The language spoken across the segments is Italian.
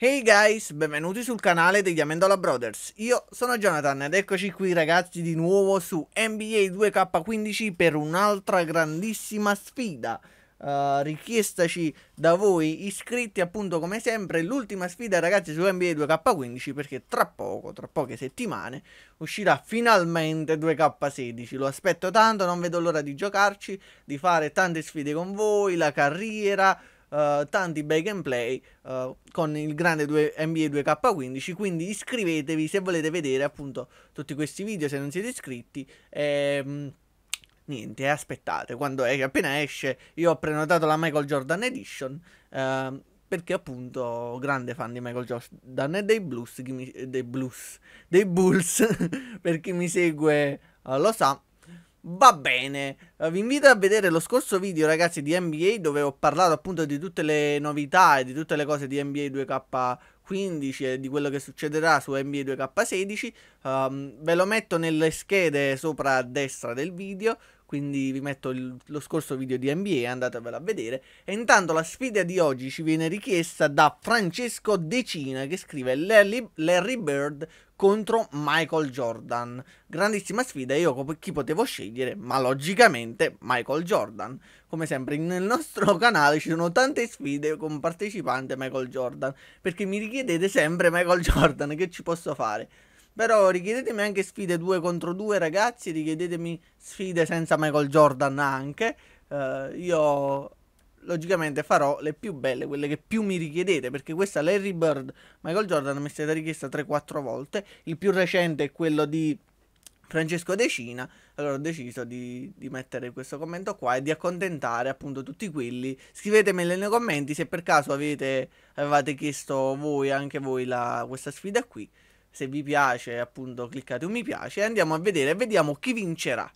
Hey guys, benvenuti sul canale degli Amendola Brothers. Io sono Jonathan ed eccoci qui ragazzi di nuovo su NBA 2K15 per un'altra grandissima sfida. Uh, eh, richiestaci da voi iscritti appunto come sempre l'ultima sfida ragazzi su NBA 2K15 perché tra poco, tra poche settimane uscirà finalmente 2K16 lo aspetto tanto, non vedo l'ora di giocarci di fare tante sfide con voi, la carriera eh, tanti break and play uh, eh, con il grande due, NBA 2K15. Quindi iscrivetevi se volete vedere appunto tutti questi video, se non siete iscritti. Ehm, niente, aspettate, quando è, appena esce io ho prenotato la Michael Jordan Edition. Ehm, perché appunto grande fan di Michael Jordan e dei Blues, dei Blues, dei Bulls, per chi mi segue eh, lo sa, Va bene, eh, vi invito a vedere lo scorso video ragazzi di NBA dove ho parlato appunto di tutte le novità e di tutte le cose di NBA 2K15 e di quello che succederà su NBA 2K16 um, Ve lo metto nelle schede sopra a destra del video quindi vi metto il, lo scorso video di NBA, andatevelo a vedere. E intanto la sfida di oggi ci viene richiesta da Francesco Decina che scrive Larry, Larry Bird contro Michael Jordan. Grandissima sfida, io chi potevo scegliere? Ma logicamente Michael Jordan. Come sempre nel nostro canale ci sono tante sfide con partecipante Michael Jordan, perché mi richiedete sempre Michael Jordan, che ci posso fare? Però richiedetemi anche sfide 2 contro 2 ragazzi, richiedetemi sfide senza Michael Jordan anche. Uh, io logicamente farò le più belle, quelle che più mi richiedete, perché questa Larry Bird, Michael Jordan mi è stata richiesta 3-4 volte, il più recente è quello di Francesco Decina, allora ho deciso di, di, mettere questo commento qua e di accontentare appunto tutti quelli. Scrivetemelo nei commenti se per caso avete, avevate chiesto voi, anche voi, la, questa sfida qui se vi piace appunto cliccate un mi piace e andiamo a vedere, e vediamo chi vincerà.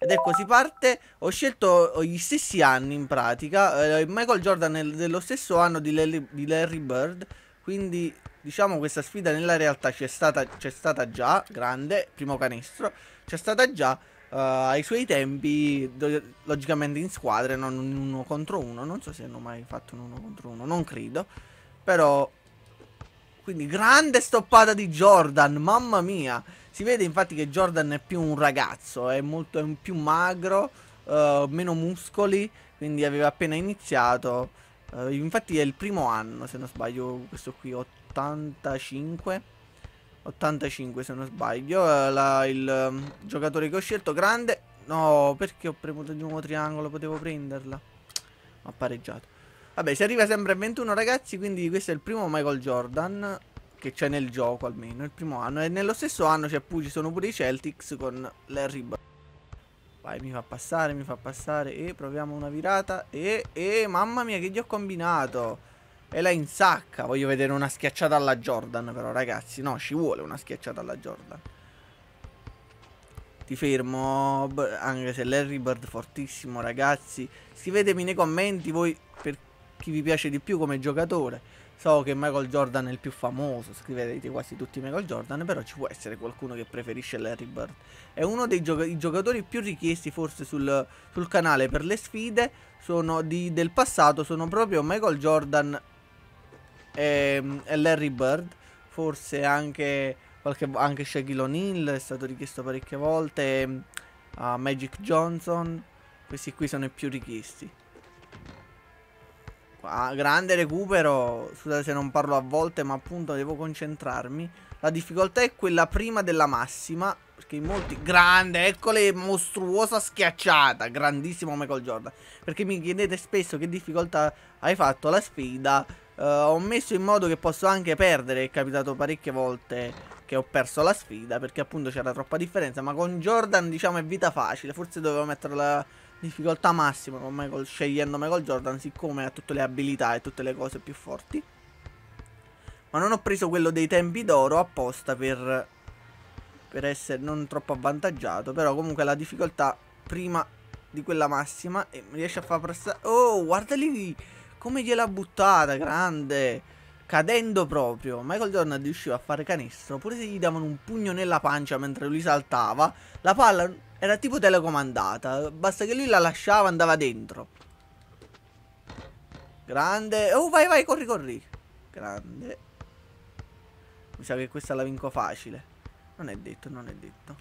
Ed ecco si parte, ho scelto oh, gli stessi anni in pratica, eh, Michael Jordan è dello stesso anno di Larry, di Larry Bird, quindi diciamo questa sfida nella realtà c'è stata, stata, già, grande, primo canestro, c'è stata già uh, ai suoi tempi, logicamente in squadre, non in uno contro uno, non so se hanno mai fatto un uno contro uno, non credo, però quindi grande stoppata di Jordan, mamma mia. Si vede infatti che Jordan è più un ragazzo, è, molto, è più magro, uh, meno muscoli, quindi aveva appena iniziato. Uh, infatti è il primo anno, se non sbaglio, questo qui, 85. 85 se non sbaglio, uh, la, il um, giocatore che ho scelto, grande. No, perché ho premuto di nuovo triangolo, potevo prenderla. Ma pareggiato. Vabbè, si arriva sempre a 21 ragazzi, quindi questo è il primo Michael Jordan che c'è nel gioco almeno, il primo anno. E nello stesso anno c'è ci sono pure i Celtics con Larry Bird. Vai, mi fa passare, mi fa passare. E proviamo una virata. E, e mamma mia, che gli ho combinato. E la insacca. Voglio vedere una schiacciata alla Jordan, però, ragazzi. No, ci vuole una schiacciata alla Jordan. Ti fermo, anche se Larry Bird fortissimo, ragazzi. Scrivetemi nei commenti voi per chi vi piace di più come giocatore. So che Michael Jordan è il più famoso, scrivete quasi tutti Michael Jordan, però ci può essere qualcuno che preferisce Larry Bird. È uno dei gioca giocatori più richiesti forse sul, sul canale per le sfide di, del passato, sono proprio Michael Jordan e, e Larry Bird, forse anche, qualche, anche Shaquille O'Neal è stato richiesto parecchie volte, uh, Magic Johnson, questi qui sono i più richiesti. Ah, grande recupero, scusate se non parlo a volte, ma appunto devo concentrarmi. La difficoltà è quella prima della massima, perché in molti... Grande, eccole, mostruosa schiacciata, grandissimo Michael Jordan. Perché mi chiedete spesso che difficoltà hai fatto la sfida. Uh, ho messo in modo che posso anche perdere, è capitato parecchie volte che ho perso la sfida, perché appunto c'era troppa differenza, ma con Jordan diciamo è vita facile, forse dovevo metterla difficoltà massima con Michael, scegliendo Michael Jordan siccome ha tutte le abilità e tutte le cose più forti. Ma non ho preso quello dei tempi d'oro apposta per, per essere non troppo avvantaggiato, però comunque la difficoltà prima di quella massima e mi riesce a far passare... Oh, guarda lì come gliela buttata, grande! Cadendo proprio, Michael Jordan riusciva a fare canestro, pure se gli davano un pugno nella pancia mentre lui saltava, la palla era tipo telecomandata. Basta che lui la lasciava, andava dentro. Grande. Oh, vai, vai, corri, corri. Grande. Mi sa che questa la vinco facile. Non è detto, non è detto.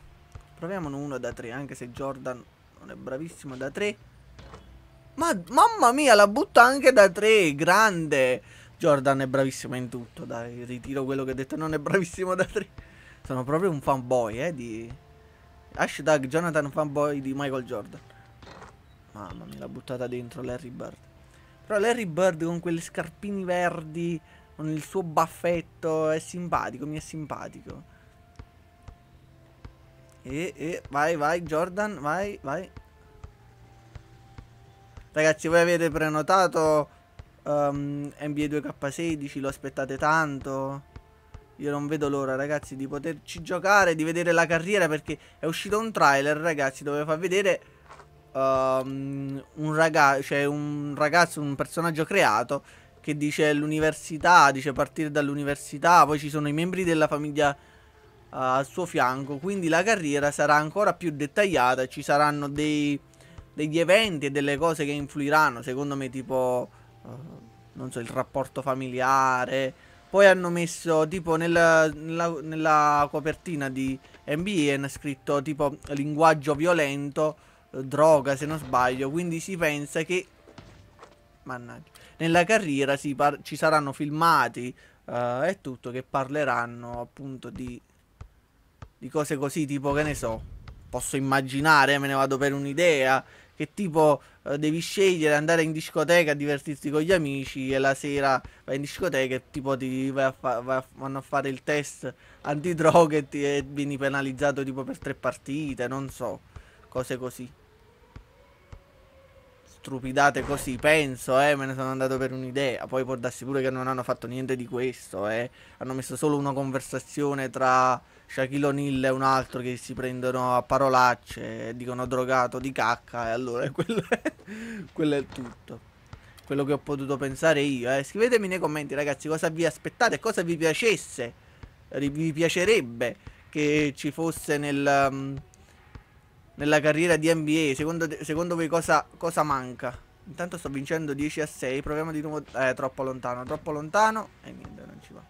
Proviamone uno da tre, anche se Jordan non è bravissimo da tre. Ma, mamma mia, la butta anche da tre, grande. Jordan è bravissimo in tutto, dai, ritiro quello che ho detto, non è bravissimo da tre. Sono proprio un fanboy, eh, di... Hashtag Jonathan fanboy di Michael Jordan. Mamma mia, l'ha buttata dentro Larry Bird. Però Larry Bird con quegli scarpini verdi, con il suo baffetto, è simpatico, mi è simpatico. E, e, vai, vai, Jordan, vai, vai. Ragazzi, voi avete prenotato um, NBA 2K16, lo aspettate tanto. Io non vedo l'ora ragazzi di poterci giocare, di vedere la carriera perché è uscito un trailer ragazzi dove fa vedere um, un, ragazzo, cioè un ragazzo, un personaggio creato che dice l'università, dice partire dall'università, poi ci sono i membri della famiglia uh, al suo fianco, quindi la carriera sarà ancora più dettagliata, ci saranno dei, degli eventi e delle cose che influiranno, secondo me tipo, uh, non so, il rapporto familiare poi hanno messo tipo nella, nella, nella copertina di NBA hanno scritto tipo linguaggio violento, eh, droga se non sbaglio, quindi si pensa che mannaggia, nella carriera ci saranno filmati uh, e tutto che parleranno appunto di, di cose così tipo che ne so, posso immaginare, me ne vado per un'idea che tipo eh, devi scegliere andare in discoteca a divertirti con gli amici e la sera vai in discoteca e tipo ti vai a, fa- vai a vanno a fare il test antidroga e, ti- e vieni penalizzato tipo per tre partite, non so, cose così strupidate così, penso, eh, me ne sono andato per un'idea. Poi può darsi pure che non hanno fatto niente di questo, eh. Hanno messo solo una conversazione tra Shaquille O'Neal e un altro che si prendono a parolacce, e dicono drogato di cacca e allora quello è, quello è tutto. Quello che ho potuto pensare io, eh. Scrivetemi nei commenti, ragazzi, cosa vi aspettate, cosa vi piacesse, vi piacerebbe che ci fosse nel... Um, nella carriera di NBA. Secondo, te, secondo voi cosa, cosa, manca? Intanto sto vincendo 10 a 6. Proviamo di nuovo. Eh, troppo lontano, troppo lontano. E eh, niente, non ci va.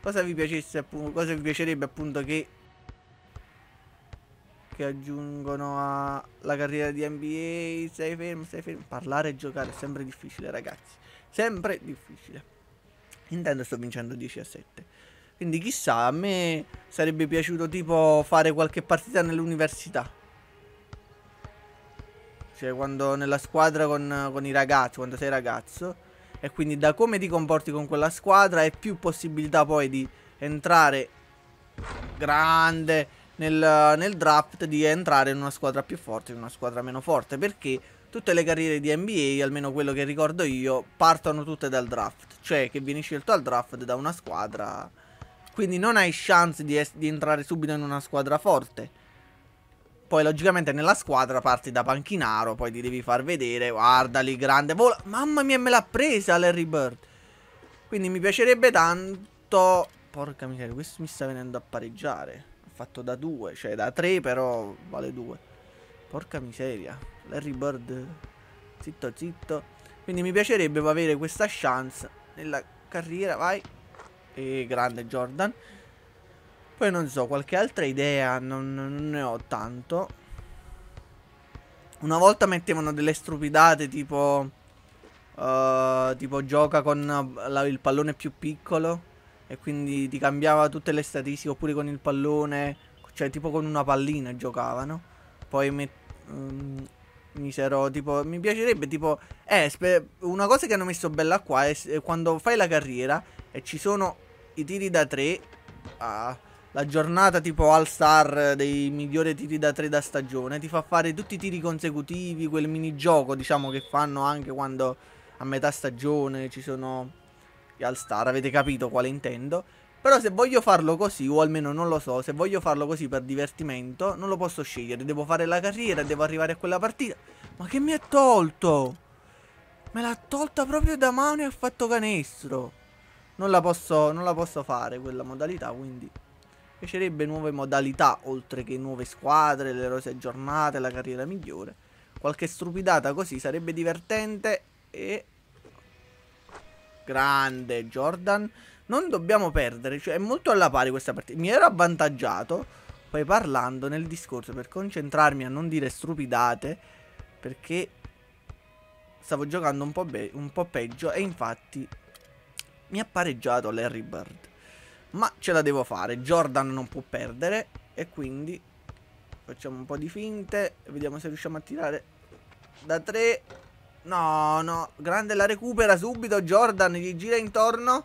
Cosa vi piacesse appunto. Cosa vi piacerebbe appunto che. Che aggiungono alla carriera di NBA. Stai fermo, stai fermo. Parlare e giocare è sempre difficile, ragazzi. Sempre difficile. Intanto sto vincendo 10 a 7. Quindi chissà, a me sarebbe piaciuto tipo fare qualche partita nell'università. Cioè quando nella squadra con, con i ragazzi, quando sei ragazzo. E quindi da come ti comporti con quella squadra hai più possibilità poi di entrare grande nel, nel, draft di entrare in una squadra più forte, in una squadra meno forte, perché tutte le carriere di NBA, almeno quello che ricordo io, partono tutte dal draft, cioè che vieni scelto al draft da una squadra quindi non hai chance di, di entrare subito in una squadra forte. Poi logicamente nella squadra parti da panchinaro, poi ti devi far vedere, guarda lì grande vola. Mamma mia, me l'ha presa Larry Bird. Quindi mi piacerebbe tanto... Porca miseria, questo mi sta venendo a pareggiare. Ho fatto da due, cioè da tre però vale due. Porca miseria, Larry Bird. Zitto, zitto. Quindi mi piacerebbe avere questa chance nella carriera, vai. E grande Jordan. Poi non so, qualche altra idea, non, non ne ho tanto. Una volta mettevano delle stupidate tipo... Uh, tipo gioca con la, il pallone più piccolo e quindi ti cambiava tutte le statistiche oppure con il pallone cioè tipo con una pallina giocavano poi met, um, misero tipo mi piacerebbe tipo eh, una cosa che hanno messo bella qua è, è quando fai la carriera e ci sono i tiri da tre Ah, la giornata tipo All Star dei migliori tiri da tre da stagione ti fa fare tutti i tiri consecutivi, quel minigioco diciamo che fanno anche quando a metà stagione ci sono gli All Star, avete capito quale intendo. Però se voglio farlo così, o almeno non lo so, se voglio farlo così per divertimento, non lo posso scegliere. Devo fare la carriera, devo arrivare a quella partita. Ma che mi ha tolto? Me l'ha tolta proprio da mano e ha fatto canestro non la posso, non la posso fare quella modalità, quindi piacerebbe nuove modalità, oltre che nuove squadre, le rose aggiornate, la carriera migliore. Qualche strupidata così sarebbe divertente e... Grande Jordan. Non dobbiamo perdere, cioè è molto alla pari questa partita. Mi ero avvantaggiato, poi parlando nel discorso per concentrarmi a non dire strupidate, perché stavo giocando un po', un po peggio e infatti mi ha pareggiato Larry Bird. Ma ce la devo fare, Jordan non può perdere e quindi facciamo un po' di finte, vediamo se riusciamo a tirare da tre. No, no, grande la recupera subito Jordan, gli gira intorno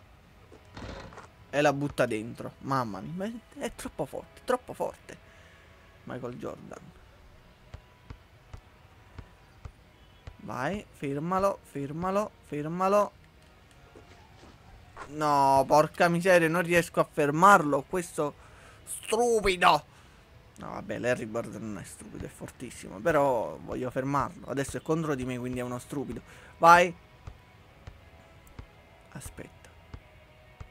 e la butta dentro. Mamma mia, è troppo forte, troppo forte Michael Jordan. Vai, fermalo, fermalo, fermalo. No, porca miseria, non riesco a fermarlo. Questo stupido. No, vabbè, Larry Bird non è stupido, è fortissimo. Però voglio fermarlo. Adesso è contro di me, quindi è uno stupido. Vai. Aspetta.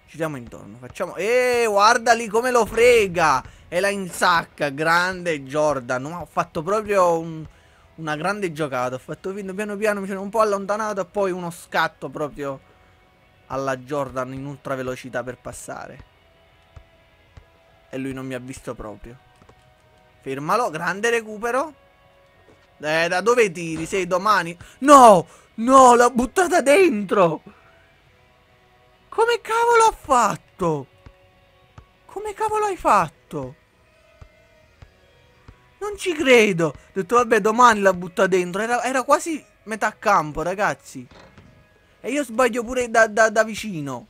Giriamo intorno. Facciamo... Eeeh, guarda lì come lo frega. E la insacca. Grande Jordan. ho fatto proprio un... una grande giocata. Ho fatto finto piano piano, mi sono un po' allontanato e poi uno scatto proprio alla Jordan in ultra velocità per passare. E lui non mi ha visto proprio. Fermalo, grande recupero. Eh, da dove tiri? Sei domani? No! No, l'ha buttata dentro! Come cavolo ha fatto? Come cavolo hai fatto? Non ci credo! Ho detto, vabbè, domani l'ha buttata dentro. Era, era quasi metà campo, ragazzi. E io sbaglio pure da, da, da vicino.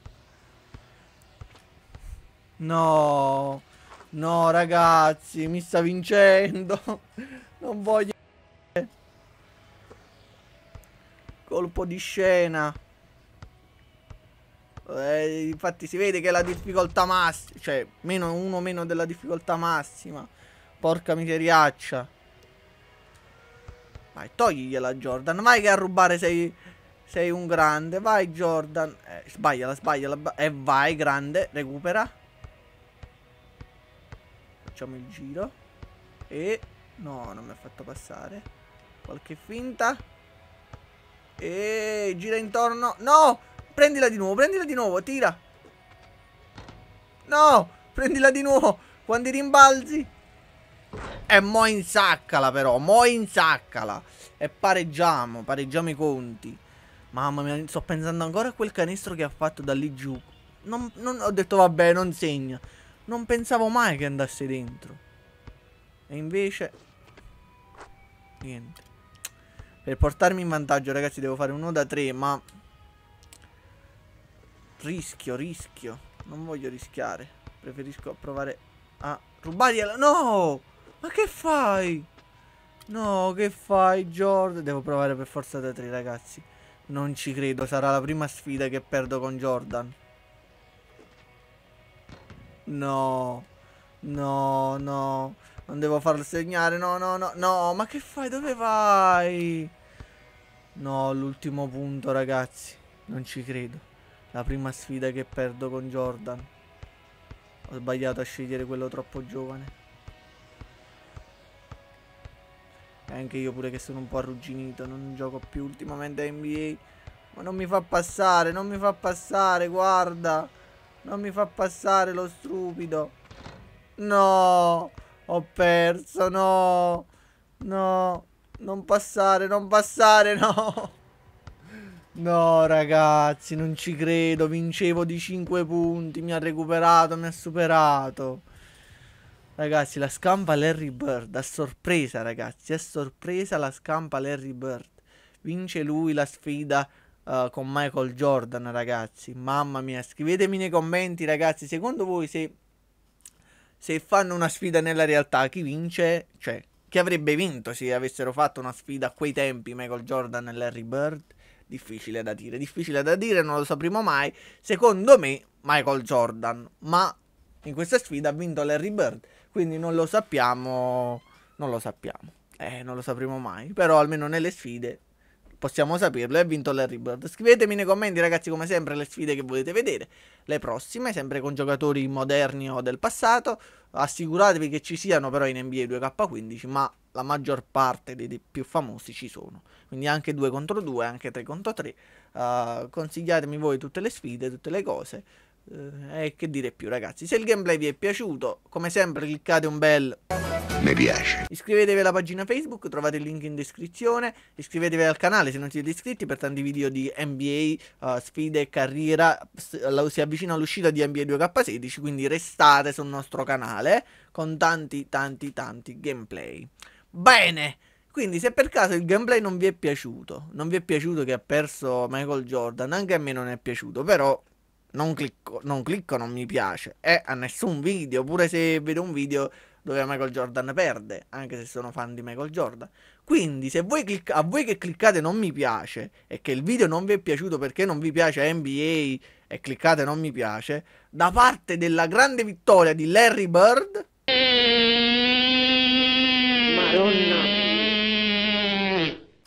No. No, ragazzi, mi sta vincendo. Non voglio... Colpo di scena. Eh, infatti si vede che è la difficoltà massima. Cioè, meno uno meno della difficoltà massima. Porca miseriaccia. Vai, togliela Jordan. Vai che a rubare sei... Sei un grande. Vai Jordan. Eh, sbagliala, sbagliala. E eh, vai, grande. Recupera. Facciamo il giro. E... No, non mi ha fatto passare. Qualche finta. E... Gira intorno. No! Prendila di nuovo, prendila di nuovo. Tira. No! Prendila di nuovo. Quando i rimbalzi. E mo insaccala però, mo insaccala. E pareggiamo, pareggiamo i conti. Mamma mia, sto pensando ancora a quel canestro che ha fatto da lì giù. Non, non, ho detto vabbè, non segna. Non pensavo mai che andasse dentro. E invece... Niente. Per portarmi in vantaggio, ragazzi, devo fare uno da tre, ma... Rischio, rischio. Non voglio rischiare. Preferisco provare a rubargliela. No! Ma che fai? No, che fai, Jordan? Devo provare per forza da tre, ragazzi. Non ci credo, sarà la prima sfida che perdo con Jordan. No, no, no. Non devo farlo segnare, no, no, no, no. Ma che fai? Dove vai? No, l'ultimo punto, ragazzi. Non ci credo. La prima sfida che perdo con Jordan. Ho sbagliato a scegliere quello troppo giovane. E anche io pure che sono un po' arrugginito, non gioco più ultimamente a NBA. Ma non mi fa passare, non mi fa passare, guarda. Non mi fa passare lo stupido. No, ho perso, no. No, non passare, non passare, no. No ragazzi, non ci credo, vincevo di 5 punti, mi ha recuperato, mi ha superato. Ragazzi, la scampa Larry Bird. A sorpresa, ragazzi. A sorpresa la scampa Larry Bird. Vince lui la sfida uh, con Michael Jordan, ragazzi. Mamma mia. Scrivetemi nei commenti, ragazzi. Secondo voi, se, se fanno una sfida nella realtà, chi vince? Cioè, chi avrebbe vinto se avessero fatto una sfida a quei tempi Michael Jordan e Larry Bird? Difficile da dire. Difficile da dire, non lo sapremo mai. Secondo me, Michael Jordan. Ma in questa sfida ha vinto Larry Bird. Quindi non lo sappiamo, non lo sappiamo. Eh, non lo sapremo mai, però almeno nelle sfide possiamo saperlo e ha vinto la Reboard. Scrivetemi nei commenti ragazzi come sempre le sfide che volete vedere, le prossime, sempre con giocatori moderni o del passato. Assicuratevi che ci siano però in NBA 2K15, ma la maggior parte dei, dei più famosi ci sono. Quindi anche 2 contro 2, anche 3 contro 3. Uh, ah, consigliatemi voi tutte le sfide, tutte le cose. E eh, eh, che dire più ragazzi, se il gameplay vi è piaciuto, come sempre cliccate un bel mi piace. Iscrivetevi alla pagina Facebook, trovate il link in descrizione, iscrivetevi al canale se non siete iscritti per tanti video di NBA, uh, eh, sfide, carriera, si avvicina all'uscita di NBA 2K16, quindi restate sul nostro canale con tanti tanti tanti gameplay. Bene! Quindi se per caso il gameplay non vi è piaciuto, non vi è piaciuto che ha perso Michael Jordan, anche a me non è piaciuto, però non clicco, non clicco, non mi piace. E eh, a nessun video, pure se vedo un video dove Michael Jordan perde, anche se sono fan di Michael Jordan. Quindi, se voi clicca- a voi che cliccate non mi piace e che il video non vi è piaciuto perché non vi piace NBA e cliccate non mi piace, da parte della grande vittoria di Larry Bird. Madonna.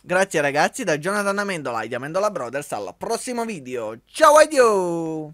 Grazie ragazzi da Jonathan Amendola e di Amendola Brothers al prossimo video. Ciao addio!